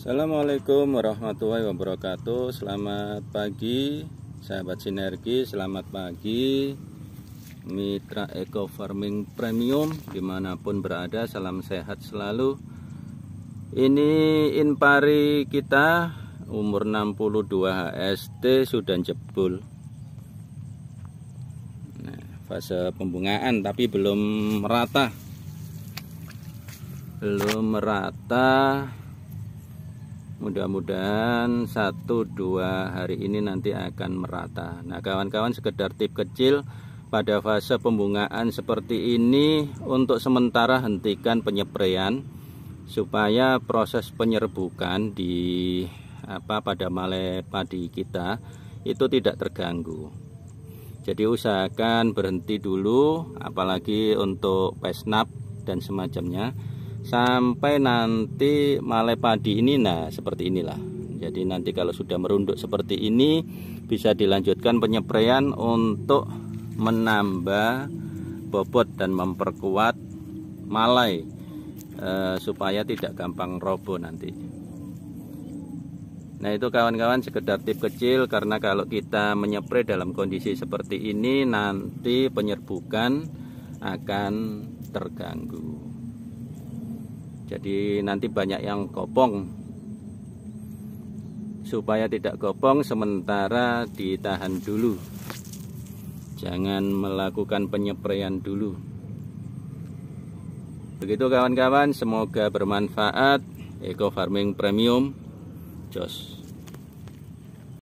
Assalamualaikum warahmatullahi wabarakatuh Selamat pagi Sahabat sinergi Selamat pagi Mitra Eco Farming Premium Dimanapun berada Salam sehat selalu Ini impari kita Umur 62 HST Sudah jebul nah, Fase pembungaan Tapi belum merata Belum merata mudah-mudahan satu dua hari ini nanti akan merata nah kawan-kawan sekedar tip kecil pada fase pembungaan seperti ini untuk sementara hentikan penyepraian supaya proses penyerbukan di apa pada male padi kita itu tidak terganggu. Jadi usahakan berhenti dulu apalagi untuk pesnap dan semacamnya sampai nanti malai padi ini nah seperti inilah jadi nanti kalau sudah merunduk seperti ini bisa dilanjutkan penyepraian untuk menambah bobot dan memperkuat malai eh, supaya tidak gampang robo nanti Nah itu kawan-kawan sekedar tip kecil karena kalau kita menyepre dalam kondisi seperti ini nanti penyerbukan akan terganggu jadi nanti banyak yang kopong, supaya tidak kopong sementara ditahan dulu jangan melakukan penyepraian dulu begitu kawan-kawan semoga bermanfaat eco farming premium jos